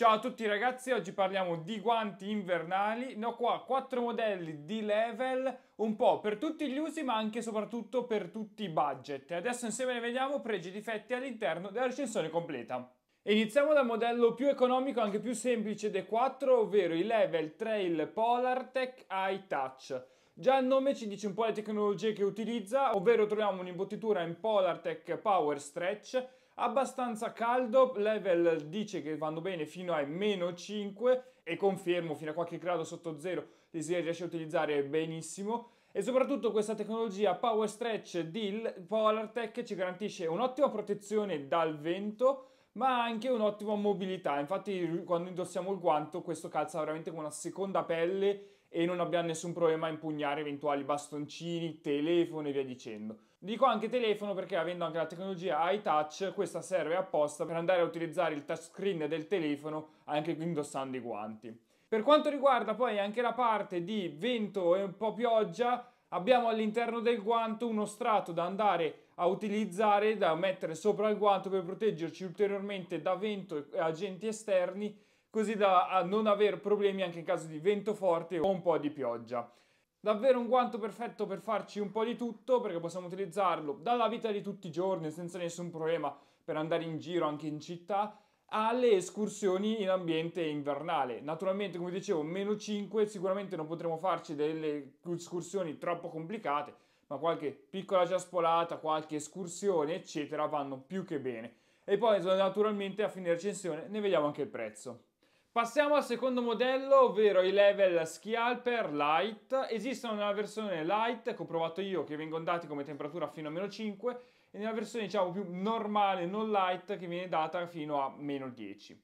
Ciao a tutti ragazzi, oggi parliamo di guanti invernali, ne ho qua 4 modelli di level, un po' per tutti gli usi ma anche e soprattutto per tutti i budget. E adesso insieme ne vediamo pregi e difetti all'interno della recensione completa. Iniziamo dal modello più economico, anche più semplice dei 4, ovvero i level Trail Polartech High Touch. Già il nome ci dice un po' le tecnologie che utilizza, ovvero troviamo un'imbottitura in Polartech Power Stretch abbastanza caldo, level dice che vanno bene fino ai meno 5 e confermo fino a qualche grado sotto zero li si riesce a utilizzare benissimo e soprattutto questa tecnologia Power Stretch di PolarTech ci garantisce un'ottima protezione dal vento ma anche un'ottima mobilità, infatti quando indossiamo il guanto questo calza veramente con una seconda pelle e non abbiamo nessun problema a impugnare eventuali bastoncini, telefoni e via dicendo. Dico anche telefono perché avendo anche la tecnologia iTouch questa serve apposta per andare a utilizzare il touchscreen del telefono anche indossando i guanti. Per quanto riguarda poi anche la parte di vento e un po' pioggia, abbiamo all'interno del guanto uno strato da andare a utilizzare, da mettere sopra il guanto per proteggerci ulteriormente da vento e agenti esterni, così da non avere problemi anche in caso di vento forte o un po' di pioggia. Davvero un guanto perfetto per farci un po' di tutto perché possiamo utilizzarlo dalla vita di tutti i giorni senza nessun problema per andare in giro anche in città alle escursioni in ambiente invernale. Naturalmente, come dicevo, meno 5, sicuramente non potremo farci delle escursioni troppo complicate, ma qualche piccola ciaspolata, qualche escursione, eccetera, vanno più che bene. E poi naturalmente a fine recensione ne vediamo anche il prezzo. Passiamo al secondo modello, ovvero i level Skialper Light. Esistono nella versione Light, che ho provato io, che vengono dati come temperatura fino a meno 5, e nella versione diciamo più normale, non light, che viene data fino a meno 10.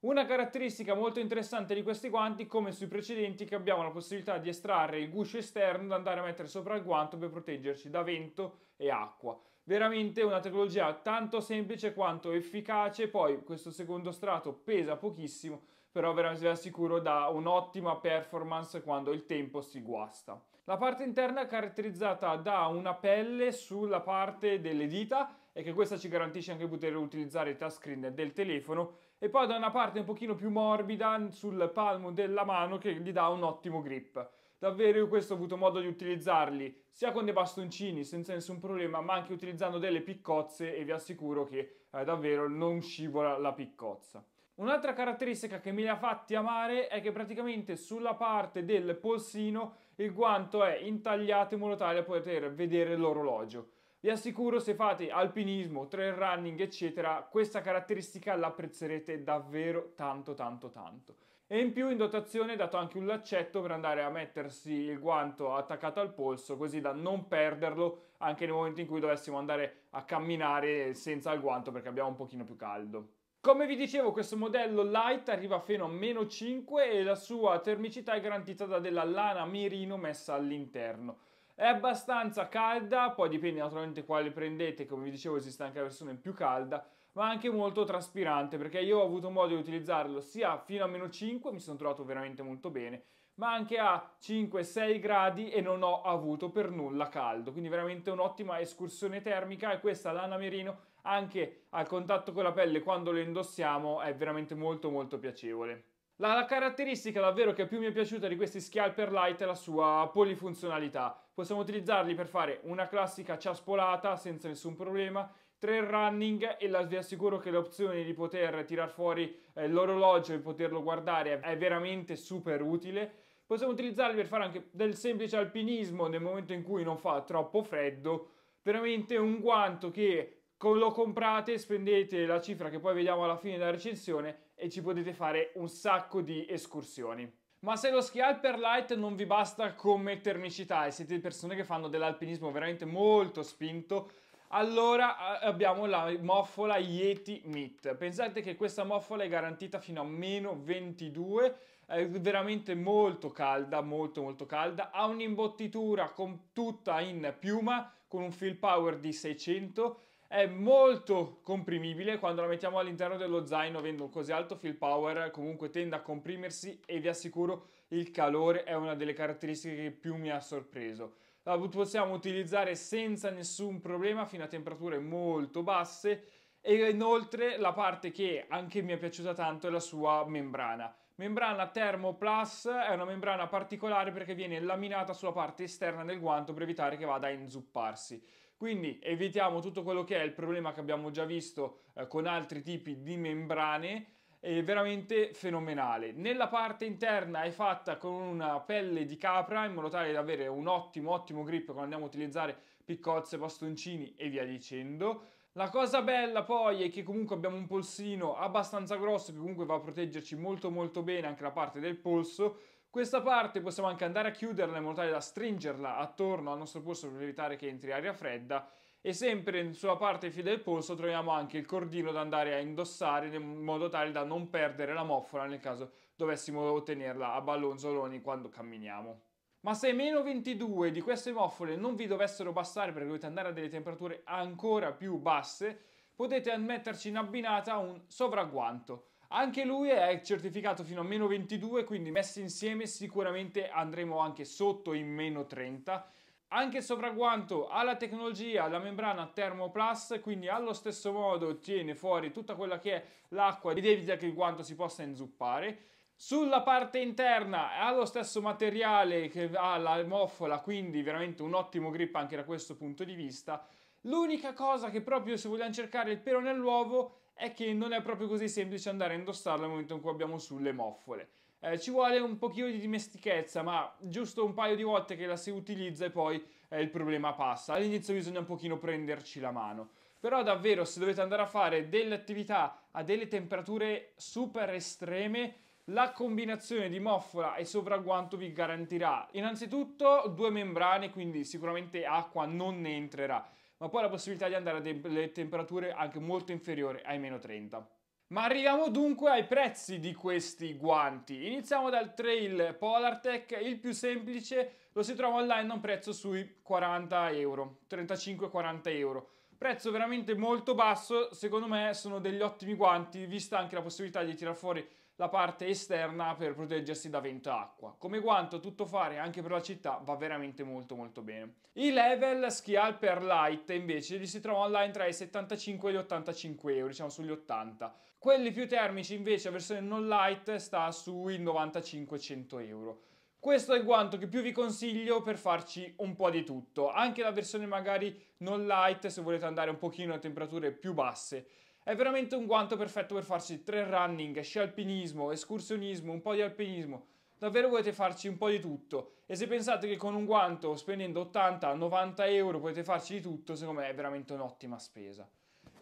Una caratteristica molto interessante di questi guanti, come sui precedenti, è che abbiamo la possibilità di estrarre il guscio esterno da andare a mettere sopra il guanto per proteggerci da vento e acqua. Veramente una tecnologia tanto semplice quanto efficace, poi questo secondo strato pesa pochissimo però vi assicuro da un'ottima performance quando il tempo si guasta. La parte interna è caratterizzata da una pelle sulla parte delle dita e che questa ci garantisce anche di poter utilizzare il touchscreen del telefono e poi da una parte un pochino più morbida sul palmo della mano che gli dà un ottimo grip. Davvero io questo ho avuto modo di utilizzarli sia con dei bastoncini senza nessun problema ma anche utilizzando delle piccozze e vi assicuro che eh, davvero non scivola la piccozza. Un'altra caratteristica che mi li ha fatti amare è che praticamente sulla parte del polsino il guanto è intagliato in modo tale da poter vedere l'orologio. Vi assicuro se fate alpinismo, trail running eccetera, questa caratteristica l'apprezzerete davvero tanto tanto tanto. E in più in dotazione è dato anche un laccetto per andare a mettersi il guanto attaccato al polso così da non perderlo anche nel momento in cui dovessimo andare a camminare senza il guanto perché abbiamo un pochino più caldo. Come vi dicevo, questo modello light arriva fino a meno 5 e la sua termicità è garantita da della lana mirino messa all'interno. È abbastanza calda, poi dipende naturalmente quale prendete, come vi dicevo esiste anche la versione più calda, ma anche molto traspirante, perché io ho avuto modo di utilizzarlo sia fino a meno 5, mi sono trovato veramente molto bene, ma anche a 5-6 gradi e non ho avuto per nulla caldo, quindi veramente un'ottima escursione termica e questa lana merino anche al contatto con la pelle quando le indossiamo è veramente molto molto piacevole. La caratteristica davvero che più mi è piaciuta di questi Scalper Light è la sua polifunzionalità. Possiamo utilizzarli per fare una classica ciaspolata senza nessun problema, tre running e la, vi assicuro che le opzioni di poter tirar fuori eh, l'orologio e poterlo guardare è veramente super utile. Possiamo utilizzarli per fare anche del semplice alpinismo nel momento in cui non fa troppo freddo. Veramente un guanto che lo comprate, spendete la cifra che poi vediamo alla fine della recensione e ci potete fare un sacco di escursioni. Ma se lo Scalper Light non vi basta come termicità e siete persone che fanno dell'alpinismo veramente molto spinto, allora abbiamo la moffola Yeti Meat. Pensate che questa moffola è garantita fino a meno 22, è veramente molto calda, molto molto calda, ha un'imbottitura tutta in piuma con un fill power di 600 è molto comprimibile quando la mettiamo all'interno dello zaino avendo un così alto feel power comunque tende a comprimersi e vi assicuro il calore è una delle caratteristiche che più mi ha sorpreso la possiamo utilizzare senza nessun problema fino a temperature molto basse e inoltre la parte che anche mi è piaciuta tanto è la sua membrana Membrana Thermoplus è una membrana particolare perché viene laminata sulla parte esterna del guanto per evitare che vada a inzupparsi. Quindi evitiamo tutto quello che è il problema che abbiamo già visto eh, con altri tipi di membrane è veramente fenomenale. Nella parte interna è fatta con una pelle di capra in modo tale da avere un ottimo ottimo grip quando andiamo a utilizzare piccozze, bastoncini e via dicendo. La cosa bella poi è che comunque abbiamo un polsino abbastanza grosso che comunque va a proteggerci molto molto bene anche la parte del polso questa parte possiamo anche andare a chiuderla in modo tale da stringerla attorno al nostro polso per evitare che entri aria fredda e sempre sulla parte fine del polso troviamo anche il cordino da andare a indossare in modo tale da non perdere la moffola nel caso dovessimo ottenerla a ballonzoloni quando camminiamo. Ma se meno 22 di queste moffole non vi dovessero bastare perché dovete andare a delle temperature ancora più basse, potete metterci in abbinata un sovragguanto. Anche lui è certificato fino a meno 22, quindi messi insieme sicuramente andremo anche sotto in meno 30. Anche il sovraguanto ha la tecnologia, la membrana Thermoplast, quindi allo stesso modo tiene fuori tutta quella che è l'acqua ed evita che il guanto si possa inzuppare. Sulla parte interna ha lo stesso materiale che ha la moffola, quindi veramente un ottimo grip anche da questo punto di vista. L'unica cosa che proprio se vogliamo cercare il pelo nell'uovo è che non è proprio così semplice andare a indossarla nel momento in cui abbiamo sulle moffole. Eh, ci vuole un pochino di dimestichezza, ma giusto un paio di volte che la si utilizza e poi eh, il problema passa. All'inizio bisogna un pochino prenderci la mano. Però davvero, se dovete andare a fare delle attività a delle temperature super estreme, la combinazione di moffola e sovragguanto vi garantirà innanzitutto due membrane, quindi sicuramente acqua non ne entrerà ma poi la possibilità di andare a delle temperature anche molto inferiori ai meno 30. Ma arriviamo dunque ai prezzi di questi guanti. Iniziamo dal Trail Polartech, il più semplice, lo si trova online a un prezzo sui 40 euro, 35-40 euro. Prezzo veramente molto basso, secondo me sono degli ottimi guanti, vista anche la possibilità di tirar fuori la parte esterna per proteggersi da vento e acqua. Come guanto tutto fare anche per la città va veramente molto molto bene. I level Ski Alper Light invece li si trovano online tra i 75 e gli 85 euro, diciamo sugli 80. Quelli più termici invece, la versione non light, sta sui 95-100 euro. Questo è il guanto che più vi consiglio per farci un po' di tutto, anche la versione magari non light se volete andare un pochino a temperature più basse. È veramente un guanto perfetto per farci trail running, sci alpinismo, escursionismo, un po' di alpinismo. Davvero volete farci un po' di tutto e se pensate che con un guanto spendendo 80-90 euro potete farci di tutto, secondo me è veramente un'ottima spesa.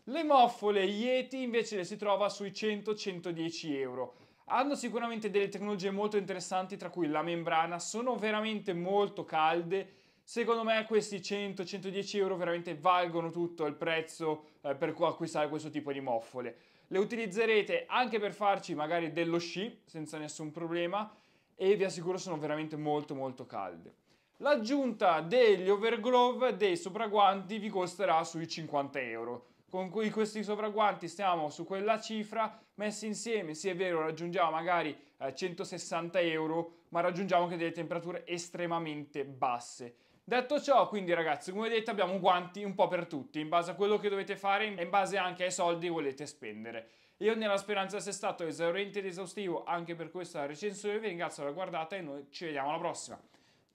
Le moffole Yeti invece le si trova sui 100-110 euro. Hanno sicuramente delle tecnologie molto interessanti, tra cui la membrana, sono veramente molto calde. Secondo me questi 100-110 euro veramente valgono tutto il prezzo eh, per acquistare questo tipo di moffole. Le utilizzerete anche per farci magari dello sci senza nessun problema e vi assicuro sono veramente molto molto calde. L'aggiunta degli overglove, dei sopraguanti, vi costerà sui 50 euro. Con questi sopraguanti stiamo su quella cifra, messi insieme, sì è vero, raggiungiamo magari eh, 160 euro, ma raggiungiamo anche delle temperature estremamente basse. Detto ciò, quindi ragazzi, come vedete abbiamo guanti un po' per tutti, in base a quello che dovete fare e in base anche ai soldi che volete spendere. Io nella speranza sia stato esauriente ed esaustivo anche per questa recensione, vi ringrazio per la guardata e noi ci vediamo alla prossima.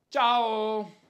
Ciao!